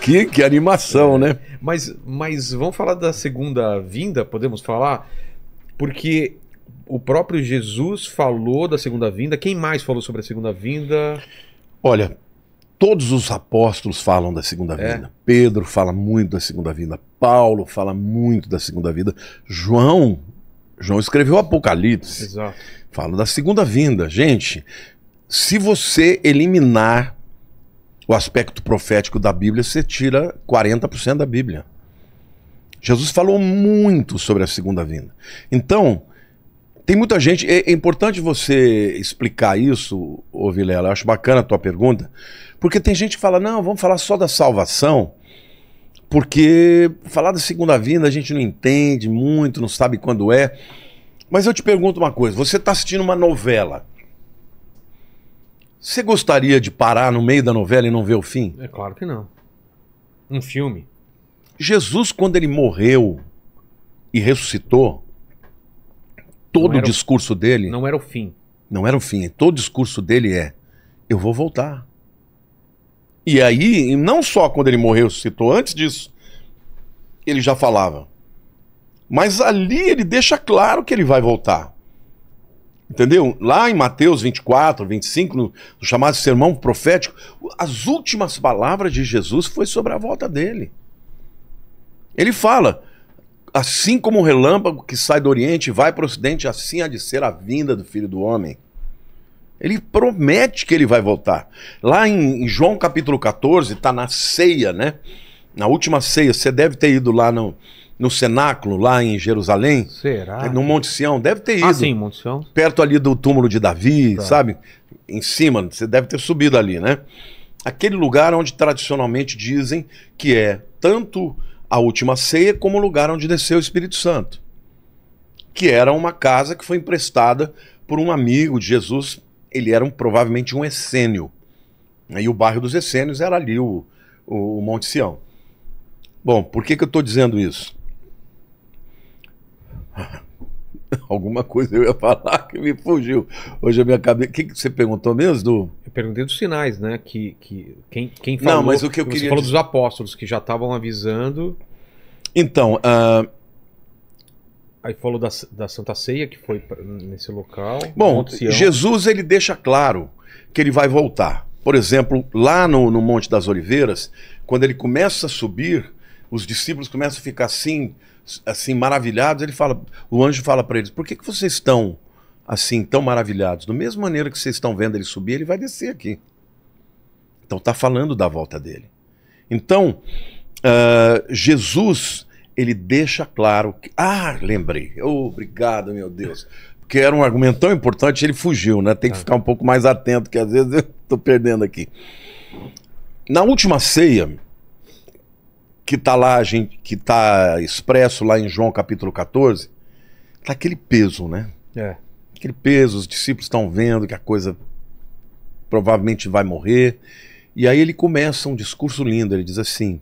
Que, que animação, é. né? Mas, mas vamos falar da segunda vinda, podemos falar? Porque o próprio Jesus falou da segunda vinda. Quem mais falou sobre a segunda vinda? Olha, todos os apóstolos falam da segunda é. vinda. É. Pedro fala muito da segunda vinda. Paulo fala muito da segunda vinda. João, João escreveu o Apocalipse. Exato. Fala da segunda vinda. Gente, se você eliminar o aspecto profético da Bíblia, você tira 40% da Bíblia. Jesus falou muito sobre a segunda vinda. Então, tem muita gente. É, é, importante você explicar isso, ô Vilela. Eu acho bacana a tua pergunta. Porque tem gente que fala, não, vamos falar só da salvação. Porque falar da segunda vinda a gente não entende muito, não sabe quando é. Mas eu te pergunto uma coisa: você está assistindo uma novela. Você gostaria de parar no meio da novela e não ver o fim? É claro que não. Um filme. Jesus, quando ele morreu e ressuscitou, todo o discurso o... dele. Não era o fim. Não era o fim. Todo o discurso dele é: eu vou voltar. E aí, não só quando ele morreu, e ressuscitou, antes disso, ele já falava. Mas ali ele deixa claro que ele vai voltar. Entendeu? Lá em Mateus 24, 25, no, no chamado sermão profético, as últimas palavras de Jesus foi sobre a volta dele. Ele fala: assim como o relâmpago que sai do Oriente e vai para o Ocidente, assim há de ser a vinda do Filho do Homem. Ele promete que ele vai voltar. Lá em, em João capítulo 14, está na ceia, né? Na última ceia, você deve ter ido lá no, no cenáculo, lá em Jerusalém. Será? É, no Monte Sião, deve ter ah, ido. Ah, sim, Monte Sião. Perto ali do túmulo de Davi, tá. sabe? Em cima, você deve ter subido ali, né? Aquele lugar onde tradicionalmente dizem que é tanto a última ceia como o lugar onde desceu o Espírito Santo. Que era uma casa que foi emprestada por um amigo de Jesus. Ele era um, provavelmente um essênio. E o bairro dos essênios era ali o, o, o Monte Sião. Bom, por que, que eu estou dizendo isso? Alguma coisa eu ia falar que me fugiu. Hoje a minha cabeça. O que, que você perguntou mesmo, Du? Eu perguntei dos sinais, né? Que, que, quem, quem falou. Não, mas o que eu queria. Você falou dos apóstolos que já estavam avisando. Então. Uh... Aí falou da, da Santa Ceia, que foi nesse local. Bom, Jesus ele deixa claro que ele vai voltar. Por exemplo, lá no, no Monte das Oliveiras, quando ele começa a subir, os discípulos começam a ficar assim, assim maravilhados, ele fala, o anjo fala para eles: "Por que que vocês estão assim tão maravilhados? Do mesmo maneira que vocês estão vendo ele subir, ele vai descer aqui." Então está falando da volta dele. Então, uh, Jesus, ele deixa claro que. Ah, lembrei. Oh, obrigado, meu Deus. Porque era um argumento tão importante, ele fugiu, né? Tem que tá. ficar um pouco mais atento, que às vezes eu estou perdendo aqui. Na última ceia, que está lá, a gente, que está expresso lá em João capítulo 14, está aquele peso, né? É. Aquele peso, os discípulos estão vendo que a coisa provavelmente vai morrer. E aí ele começa um discurso lindo, ele diz assim: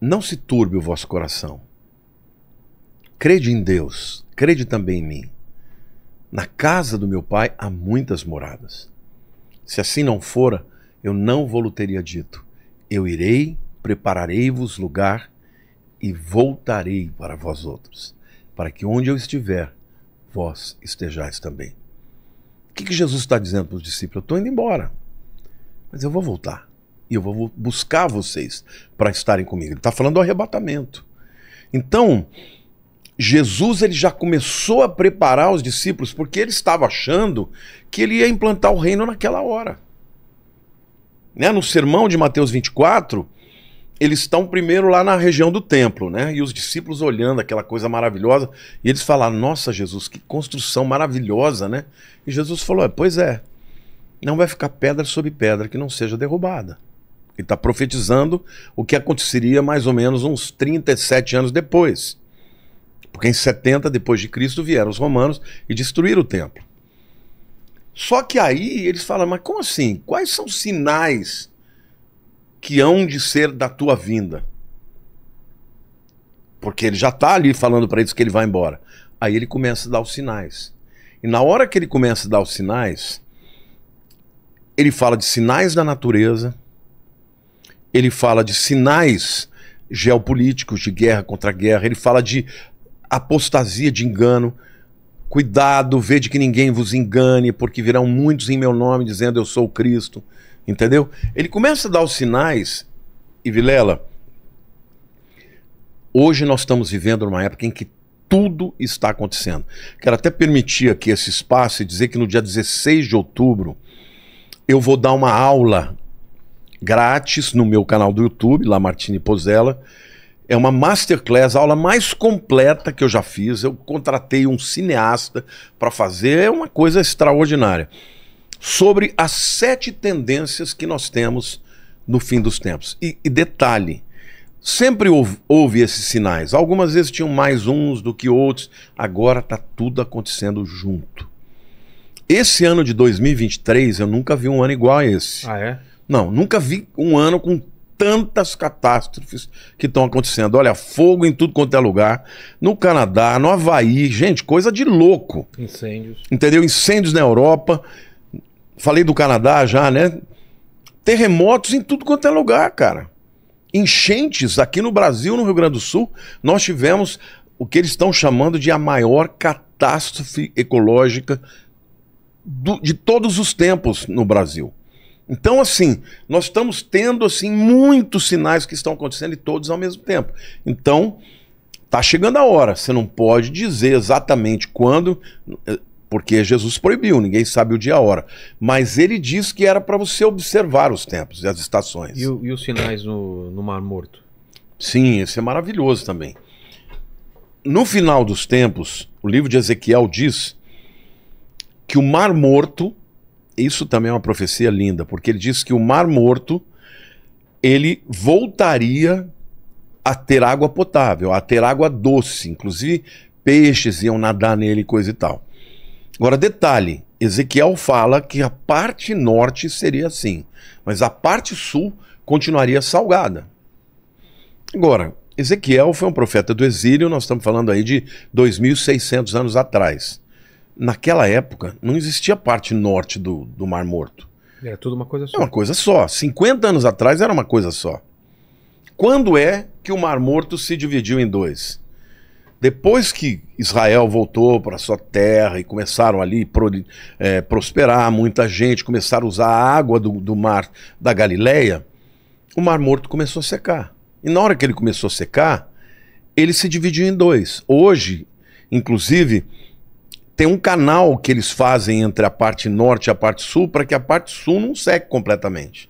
Não se turbe o vosso coração. Crede em Deus, crede também em mim. Na casa do meu pai há muitas moradas. Se assim não fora, eu não vou lhe teria dito. Eu irei prepararei-vos lugar e voltarei para vós outros, para que onde eu estiver, vós estejais também. O que, que Jesus está dizendo para os discípulos? Eu estou indo embora, mas eu vou voltar. E eu vou buscar vocês para estarem comigo. Ele está falando do arrebatamento. Então, Jesus ele já começou a preparar os discípulos porque ele estava achando que ele ia implantar o reino naquela hora. Né? No sermão de Mateus 24, eles estão primeiro lá na região do templo, né? E os discípulos olhando aquela coisa maravilhosa, e eles falam: Nossa, Jesus, que construção maravilhosa, né? E Jesus falou: é, Pois é, não vai ficar pedra sobre pedra que não seja derrubada. Ele está profetizando o que aconteceria mais ou menos uns 37 anos depois. Porque em 70 depois de Cristo vieram os romanos e destruíram o templo. Só que aí eles falam: Mas como assim? Quais são os sinais? que hão de ser da tua vinda. Porque ele já está ali falando para eles que ele vai embora. Aí ele começa a dar os sinais. E na hora que ele começa a dar os sinais, ele fala de sinais da natureza, ele fala de sinais geopolíticos, de guerra contra guerra, ele fala de apostasia, de engano. Cuidado, vede que ninguém vos engane, porque virão muitos em meu nome dizendo eu sou o Cristo. Entendeu? Ele começa a dar os sinais, e Vilela, hoje nós estamos vivendo numa época em que tudo está acontecendo. Quero até permitir aqui esse espaço e dizer que no dia 16 de outubro eu vou dar uma aula grátis no meu canal do YouTube, lá Martini Pozella. É uma masterclass, a aula mais completa que eu já fiz. Eu contratei um cineasta para fazer, é uma coisa extraordinária sobre as sete tendências que nós temos no fim dos tempos. E, e detalhe, sempre houve, houve, esses sinais. Algumas vezes tinham mais uns do que outros. Agora está tudo acontecendo junto. Esse ano de 2023, eu nunca vi um ano igual a esse. Ah, é? Não, nunca vi um ano com tantas catástrofes que estão acontecendo. Olha, fogo em tudo quanto é lugar. No Canadá, no Havaí, gente, coisa de louco. Incêndios. Entendeu? Incêndios na Europa falei do Canadá já, né? Terremotos em tudo quanto é lugar, cara. Enchentes aqui no Brasil, no Rio Grande do Sul, nós tivemos o que eles estão chamando de a maior catástrofe ecológica do, de todos os tempos no Brasil. Então, assim, nós estamos tendo assim muitos sinais que estão acontecendo e todos ao mesmo tempo. Então, está chegando a hora. Você não pode dizer exatamente quando porque Jesus proibiu, ninguém sabe o dia e a hora. Mas ele diz que era para você observar os tempos e as estações. E, e os sinais no, no, Mar Morto? Sim, isso é maravilhoso também. No final dos tempos, o livro de Ezequiel diz que o Mar Morto, isso também é uma profecia linda, porque ele diz que o Mar Morto ele voltaria a ter água potável, a ter água doce, inclusive peixes iam nadar nele, coisa e tal. Agora, detalhe: Ezequiel fala que a parte norte seria assim, mas a parte sul continuaria salgada. Agora, Ezequiel foi um profeta do exílio, nós estamos falando aí de 2.600 anos atrás. Naquela época, não existia parte norte do, do Mar Morto. Era tudo uma coisa é só. É uma coisa só. 50 anos atrás era uma coisa só. Quando é que o Mar Morto se dividiu em dois? Depois que Israel voltou para sua terra e começaram ali pro, é, prosperar, muita gente começaram a usar a água do, do mar da Galileia, o Mar Morto começou a secar. E na hora que ele começou a secar, ele se dividiu em dois. Hoje, inclusive, tem um canal que eles fazem entre a parte norte e a parte sul para que a parte sul não seque completamente.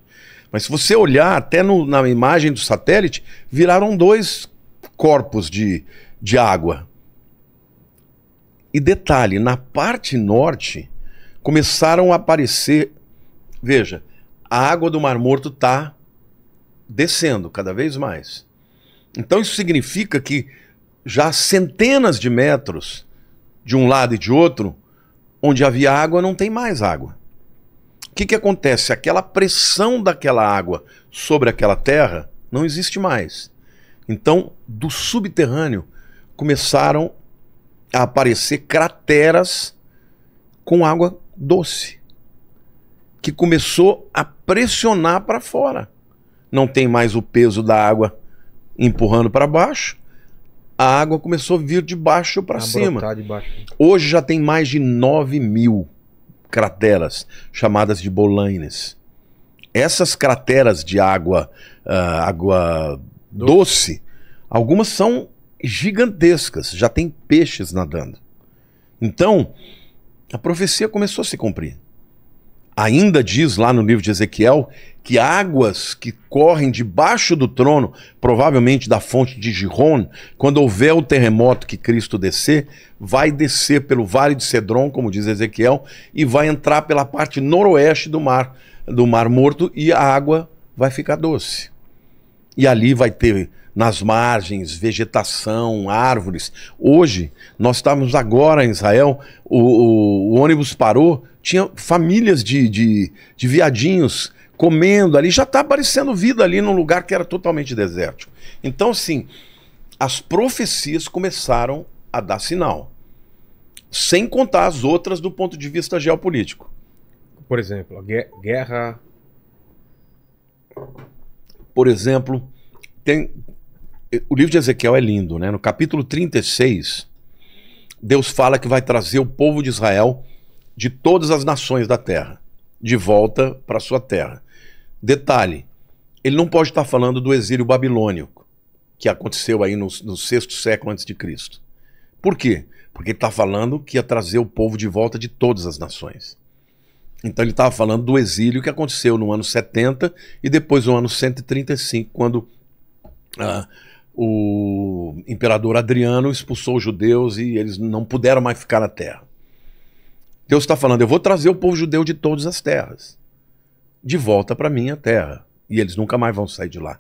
Mas se você olhar até no, na imagem do satélite, viraram dois corpos de, de água. E detalhe, na parte norte começaram a aparecer. Veja, a água do Mar Morto está descendo cada vez mais. Então isso significa que já centenas de metros de um lado e de outro, onde havia água, não tem mais água. O que, que acontece? Aquela pressão daquela água sobre aquela terra não existe mais. Então, do subterrâneo começaram a aparecer crateras com água doce, que começou a pressionar para fora. Não tem mais o peso da água empurrando para baixo, a água começou a vir de baixo para cima. Baixo. Hoje já tem mais de 9 mil crateras, chamadas de bolaines. Essas crateras de água, uh, água doce. doce, algumas são gigantescas, já tem peixes nadando. Então, a profecia começou a se cumprir. Ainda diz lá no livro de Ezequiel que águas que correm debaixo do trono, provavelmente da fonte de Giron, quando houver o terremoto que Cristo descer, vai descer pelo vale de Cedron, como diz Ezequiel, e vai entrar pela parte noroeste do mar, do Mar Morto, e a água vai ficar doce. E ali vai ter nas margens, vegetação, árvores. Hoje, nós estávamos agora em Israel, o, o, o ônibus parou, tinha famílias de, de, de viadinhos comendo ali, já está aparecendo vida ali num lugar que era totalmente desértico. Então, assim, as profecias começaram a dar sinal, sem contar as outras do ponto de vista geopolítico. Por exemplo, guerra. Por exemplo, tem, o livro de Ezequiel é lindo, né? No capítulo 36, Deus fala que vai trazer o povo de Israel de todas as nações da terra de volta para sua terra. Detalhe, ele não pode estar falando do exílio babilônico, que aconteceu aí no, no sexto século antes de Cristo. Por quê? Porque ele está falando que ia trazer o povo de volta de todas as nações. Então ele estava falando do exílio que aconteceu no ano 70 e depois no ano 135, quando ah, o imperador Adriano expulsou os judeus e eles não puderam mais ficar na terra. Deus está falando: eu vou trazer o povo judeu de todas as terras de volta para minha terra e eles nunca mais vão sair de lá.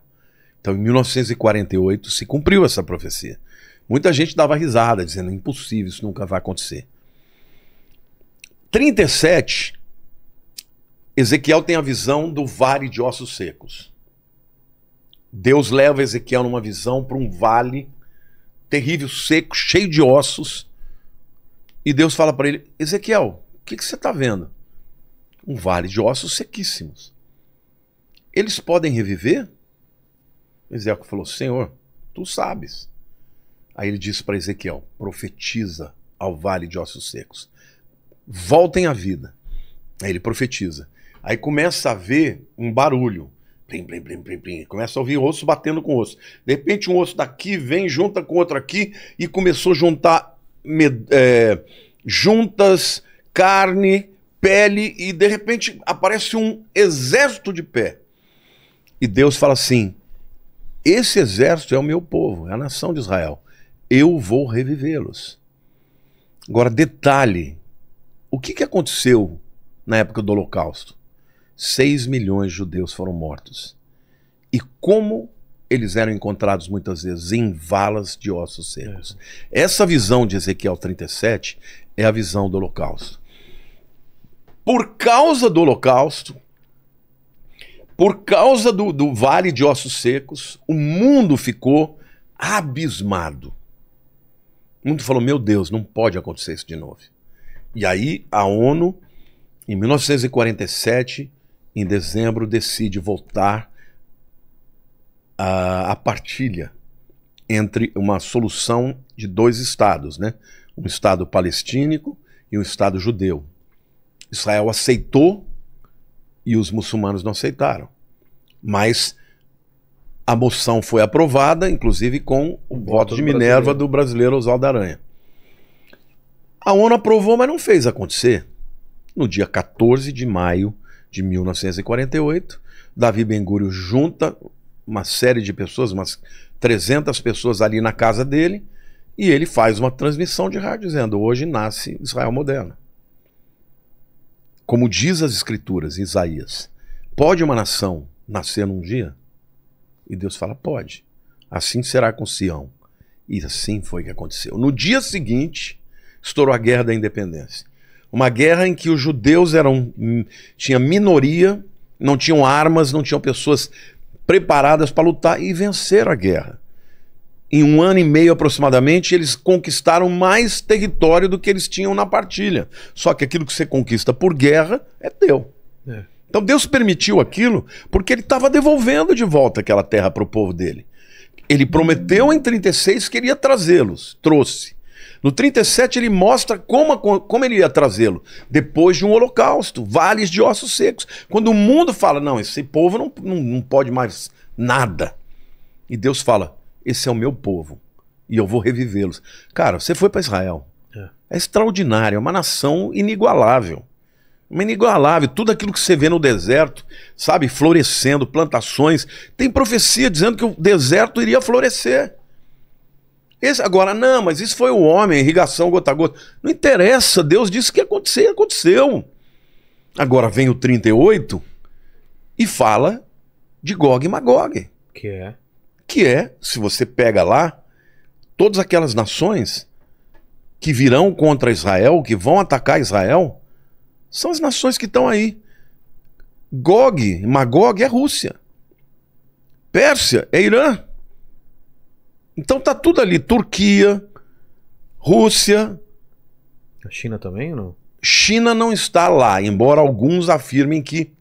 Então, em 1948 se cumpriu essa profecia. Muita gente dava risada, dizendo: impossível, isso nunca vai acontecer. 37, Ezequiel tem a visão do vale de ossos secos. Deus leva Ezequiel numa visão para um vale terrível, seco, cheio de ossos. E Deus fala para ele: Ezequiel, o que, que você está vendo? Um vale de ossos sequíssimos. Eles podem reviver? Ezequiel falou: Senhor, tu sabes. Aí ele disse para Ezequiel: profetiza ao vale de ossos secos. Voltem à vida. Aí ele profetiza. Aí começa a ver um barulho. Plim, plim, plim, plim, plim. Começa a ouvir osso batendo com osso. De repente, um osso daqui vem, junta com outro aqui e começou a juntar med, é, juntas, carne, pele e de repente aparece um exército de pé. E Deus fala assim: Esse exército é o meu povo, é a nação de Israel. Eu vou revivê-los. Agora, detalhe: o que, que aconteceu na época do Holocausto? 6 milhões de judeus foram mortos. E como eles eram encontrados muitas vezes em valas de ossos secos. É. Essa visão de Ezequiel 37 é a visão do Holocausto. Por causa do Holocausto, por causa do, do vale de ossos secos, o mundo ficou abismado. O mundo falou: meu Deus, não pode acontecer isso de novo. E aí a ONU, em 1947, em dezembro, decide voltar à, partilha entre uma solução de dois estados, né? um estado palestino e um estado judeu. Israel aceitou e os muçulmanos não aceitaram. Mas a moção foi aprovada, inclusive com o, o voto de Minerva do brasileiro Oswaldo Aranha. A ONU aprovou, mas não fez acontecer. No dia 14 de maio de 1948. Davi Ben-Gurion junta uma série de pessoas, umas 300 pessoas ali na casa dele, e ele faz uma transmissão de rádio dizendo: Hoje nasce Israel moderna. Como diz as Escrituras, em Isaías: Pode uma nação nascer num dia? E Deus fala: Pode. Assim será com Sião. E assim foi que aconteceu. No dia seguinte, estourou a Guerra da Independência. Uma guerra em que os judeus eram hum, tinha minoria, não tinham armas, não tinham pessoas preparadas para lutar e venceram a guerra. Em um ano e meio aproximadamente, eles conquistaram mais território do que eles tinham na partilha. Só que aquilo que você conquista por guerra é teu. É. Então Deus permitiu aquilo porque ele estava devolvendo de volta aquela terra para o povo dele. Ele prometeu em 36 que iria trazê-los, trouxe. No 37 ele mostra como, como ele ia trazê-lo. Depois de um holocausto, vales de ossos secos. Quando o mundo fala, não, esse povo não, não, não pode mais nada. E Deus fala, esse é o meu povo. E eu vou revivê-los. Cara, você foi para Israel. É. é extraordinário, é uma nação inigualável uma inigualável, tudo aquilo que você vê no deserto, sabe, florescendo, plantações. Tem profecia dizendo que o deserto iria florescer. Esse, agora, não, mas isso foi o homem, irrigação gota a gota. Não interessa, Deus disse que ia acontecer, aconteceu. Agora vem o 38 e fala de Gog e Magog. Que é? Que é, se você pega lá, todas aquelas nações que virão contra Israel, que vão atacar Israel, são as nações que estão aí. Gog, Magog é Rússia. Pérsia é Irã. Então tá tudo ali. Turquia, Rússia. A China também ou não? China não está lá, embora alguns afirmem que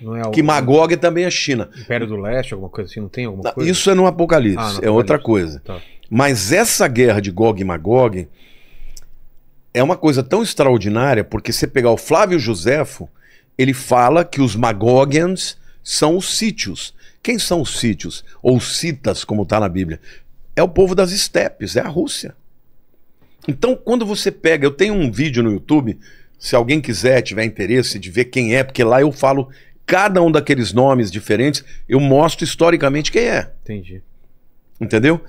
é que Magog também é China. Império do Leste, alguma coisa assim, não tem alguma coisa? Isso é no Apocalipse, ah, no é outra coisa. Tá. Mas essa guerra de Gog e Magog é uma coisa tão extraordinária, porque você pegar o Flávio Joséfo, ele fala que os Magogians são os sítios. Quem são os sítios? Ou citas, como está na Bíblia? é o povo das estepes, é a Rússia. Então, quando você pega, eu tenho um vídeo no YouTube, se alguém quiser, tiver interesse de ver quem é, porque lá eu falo cada um daqueles nomes diferentes, eu mostro historicamente quem é. Entendi. Entendeu?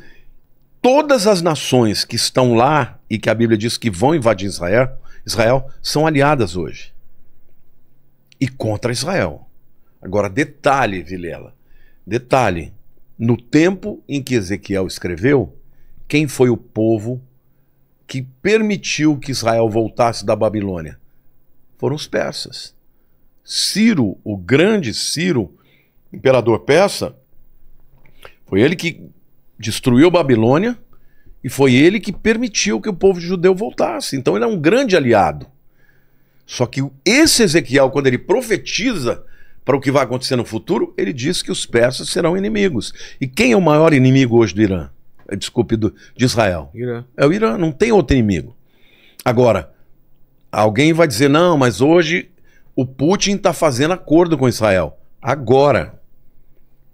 Todas as nações que estão lá e que a Bíblia diz que vão invadir Israel, Israel são aliadas hoje. E contra Israel. Agora, detalhe, Vilela. Detalhe no tempo em que Ezequiel escreveu, quem foi o povo que permitiu que Israel voltasse da Babilônia? Foram os persas. Ciro, o grande Ciro, imperador persa, foi ele que destruiu Babilônia e foi ele que permitiu que o povo judeu voltasse. Então ele é um grande aliado. Só que esse Ezequiel, quando ele profetiza para o que vai acontecer no futuro, ele diz que os persas serão inimigos. E quem é o maior inimigo hoje do Irã? É, desculpe, do, de Israel? Irã. É o Irã, não tem outro inimigo. Agora, alguém vai dizer, não, mas hoje o Putin está fazendo acordo com Israel. Agora.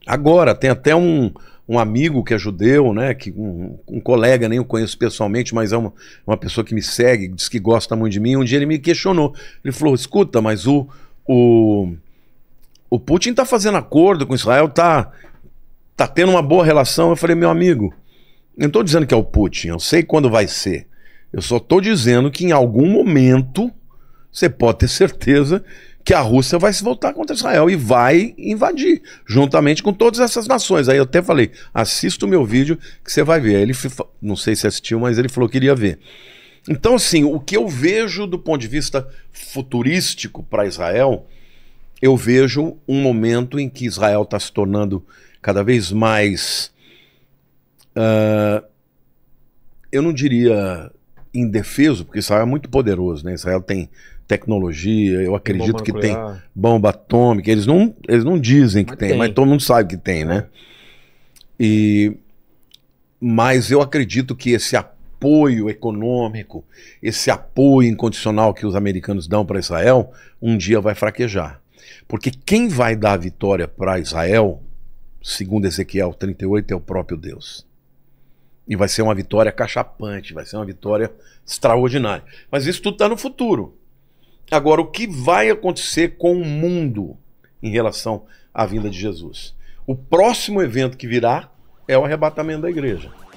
Agora. Tem até um, um amigo que é judeu, né? Que, um, um colega, nem o conheço pessoalmente, mas é uma, uma pessoa que me segue, diz que gosta muito de mim. Um dia ele me questionou. Ele falou: escuta, mas o. o o Putin tá fazendo acordo com Israel, tá, tá tendo uma boa relação. Eu falei, meu amigo, não estou dizendo que é o Putin, eu sei quando vai ser. Eu só estou dizendo que em algum momento você pode ter certeza que a Rússia vai se voltar contra Israel e vai invadir, juntamente com todas essas nações. Aí eu até falei: assista o meu vídeo que você vai ver. Aí ele, não sei se assistiu, mas ele falou que iria ver. Então, assim, o que eu vejo do ponto de vista futurístico para Israel eu vejo um momento em que Israel está se tornando cada vez mais. Uh, eu não diria indefeso, porque Israel é muito poderoso, né? Israel tem tecnologia, eu acredito que tem bomba atômica. Eles não, eles não dizem que mas tem, tem, mas todo mundo sabe que tem, né? E, mas eu acredito que esse apoio econômico, esse apoio incondicional que os americanos dão para Israel, um dia vai fraquejar. Porque quem vai dar a vitória para Israel, segundo Ezequiel 38, é o próprio Deus. E vai ser uma vitória cachapante, vai ser uma vitória extraordinária. Mas isso tudo está no futuro. Agora, o que vai acontecer com o mundo em relação à vinda de Jesus? O próximo evento que virá é o arrebatamento da igreja.